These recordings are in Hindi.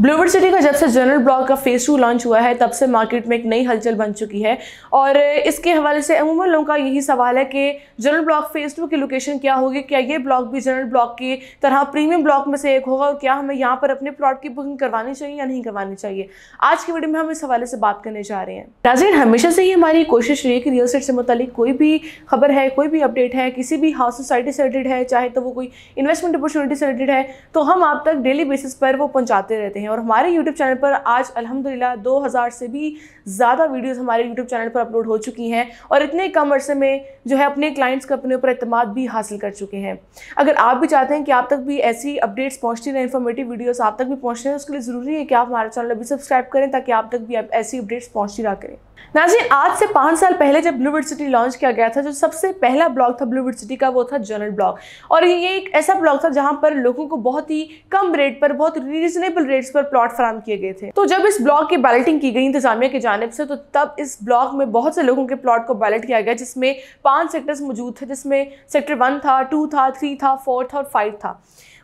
ब्लूवर्ड सिटी का जब से जनरल ब्लॉक का फेज़ टू लॉन्च हुआ है तब से मार्केट में एक नई हलचल बन चुकी है और इसके हवाले से अमूमन लोगों का यही सवाल है कि जनरल ब्लॉक फेज़ टू की लोकेशन क्या होगी क्या ये ब्लॉक भी जनरल ब्लॉक की तरह प्रीमियम ब्लॉक में से एक होगा और क्या हमें यहाँ पर अपने प्लॉट की बुकिंग करवानी चाहिए या नहीं करवानी चाहिए आज की वीडियो में हम इस हवाले से बात करने जा रहे हैं नाजीन हमेशा से ही हमारी कोशिश रही है कि रियल स्टेट से मुतलिक कोई भी खबर है कोई भी अपडेट है किसी भी हाउस सोसाइटी से रिलेटेड है चाहे तो वो कोई इन्वेस्टमेंट अपॉर्चुनिटी से रिलेटेड है तो हम आप तक डेली बेसिस पर वो पहुँचाते रहते हैं हैं और हमारे YouTube चैनल पर आज अल्हम्दुलिल्लाह 2000 से भी ज़्यादा वीडियोस हमारे YouTube चैनल पर अपलोड हो चुकी हैं और इतने कम अरसे में जो है अपने क्लाइंट्स का अपने ऊपर अतमाद भी हासिल कर चुके हैं अगर आप भी चाहते हैं कि आप तक भी ऐसी अपडेट्स पहुँचती रहें इन्फॉर्मेटिव वीडियोज़ आप तक भी पहुँच रहे हैं उसके लिए ज़रूरी है कि आप हमारे चैनल अभी सब्सक्राइब करें ताकि आप तक भी ऐसी अपडेट्स पहुँचती रहा करें नाजी आज से पाँच साल पहले जब ब्लूवर्ड सिटी लॉन्च किया गया था जो सबसे पहला ब्लॉग था ब्लूवर्ड सिटी का वो था जनरल ब्लॉग और ये एक ऐसा ब्लॉग था जहाँ पर लोगों को बहुत ही कम रेट पर बहुत रीजनेबल रेट्स पर प्लॉट फराम किए गए थे तो जब इस ब्लॉक की बैलेटिंग की गई इंतजामिया की जानब से तो तब इस ब्लॉक में बहुत से लोगों के प्लॉट को बैलेट किया गया जिसमें पांच सेक्टर्स मौजूद थे जिसमें सेक्टर वन था टू था थ्री था फोर था और फाइव था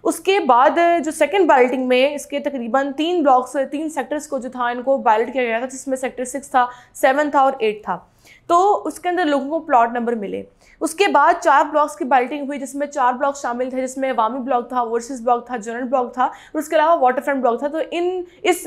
उसके बाद जो सेकेंड बैल्टिंग में इसके तकरीबन तीन ब्लॉक्स तीन सेक्टर्स को जो था इनको बैल्ट किया गया था जिसमें सेक्टर सिक्स था सेवन था और एट था तो उसके अंदर लोगों को प्लॉट नंबर मिले उसके बाद चार ब्लॉक्स की बैल्टिंग हुई जिसमें चार ब्लॉक शामिल थे जिसमें अवामी ब्लॉक था वर्सेस ब्लॉक था जनरल ब्लॉक था और उसके अलावा वाटर फ्रंट ब्लॉक था तो इन इस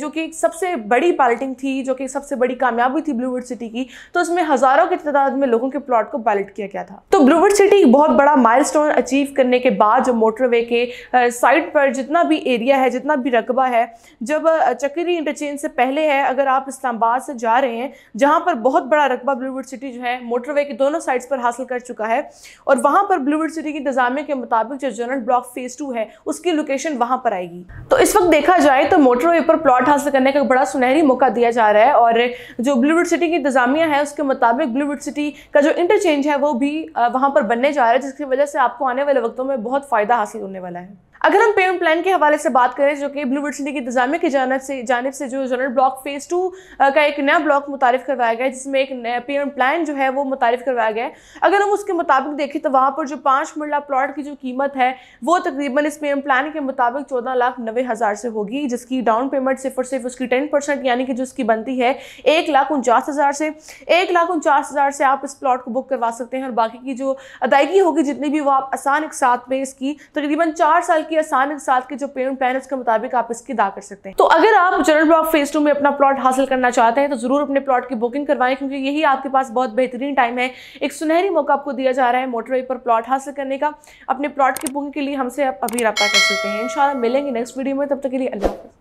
जो कि सबसे बड़ी बैल्टिंग थी जो कि सबसे बड़ी कामयाबी थी ब्लूवुड सिटी की तो उसमें हज़ारों की तादाद में लोगों के प्लॉट को बैल्ट किया गया था तो ब्लूवुड सिटी बहुत बड़ा माइल अचीव करने के बाद जो मोटरवे हाईवे के साइड पर जितना भी एरिया है जितना भी रकबा है जब चक्री इंटरचेंज से पहले है अगर आप इस्लामाबाद से जा रहे हैं जहाँ पर बहुत बड़ा रकबा ब्लूवुड सिटी जो है मोटरवे के दोनों साइड्स पर हासिल कर चुका है और वहाँ पर ब्लूवुड सिटी की इंतजामिया के मुताबिक जो जनरल ब्लॉक फेज़ टू है उसकी लोकेशन वहाँ पर आएगी तो इस वक्त देखा जाए तो मोटरवे पर प्लॉट हासिल करने का बड़ा सुनहरी मौका दिया जा रहा है और जो ब्लूवुड सिटी की इंतजामिया है उसके मुताबिक ब्लूवुड सिटी का जो इंटरचेंज है वो भी वहाँ पर बनने जा रहा है जिसकी वजह से आपको आने वाले वक्तों में बहुत फ़ायदा हासिल होने वाला है अगर हम पेमेंट प्लान के हवाले से बात करें जो कि ब्लू सिटी की इंतजामिया की जानब से जानब से जो जनरल ब्लॉक फेज़ टू का एक नया ब्लॉक मुतारफ़ करवाया गया है जिसमें एक नया पेमेंट प्लान जो है वो मुतारफ़ करवाया गया है अगर हम उसके मुताबिक देखें तो वहाँ पर जो पाँच मरला प्लाट की जो कीमत है वो तकरीबन इस पेमेंट प्लान के मुताबिक चौदह लाख नबे हज़ार से होगी जिसकी डाउन पेमेंट सिर्फ और सिर्फ उसकी टेन परसेंट यानी कि जो उसकी बनती है एक लाख उनचास हज़ार से एक लाख उनचास हज़ार से आप इस प्लाट को बुक करवा सकते हैं और बाकी की जो अदायगी होगी जितनी भी वो आप आसान एक साथ में इसकी तकरीबन चार साल की आसान साथ के जो पेमेंट प्लान है उसके मुताबिक आप इसकी अदा कर सकते हैं तो अगर आप जनरल ब्लॉक फेज टू में अपना प्लॉट हासिल करना चाहते हैं तो जरूर अपने प्लॉट की बुकिंग करवाएं क्योंकि यही आपके पास बहुत बेहतरीन टाइम है एक सुनहरी मौका आपको दिया जा रहा है मोटरवे पर प्लॉट हासिल करने का अपने प्लॉट की बुकिंग के लिए हमसे आप अभी रब्ता कर सकते हैं इन मिलेंगे नेक्स्ट वीडियो में तब तक के लिए अल्लाह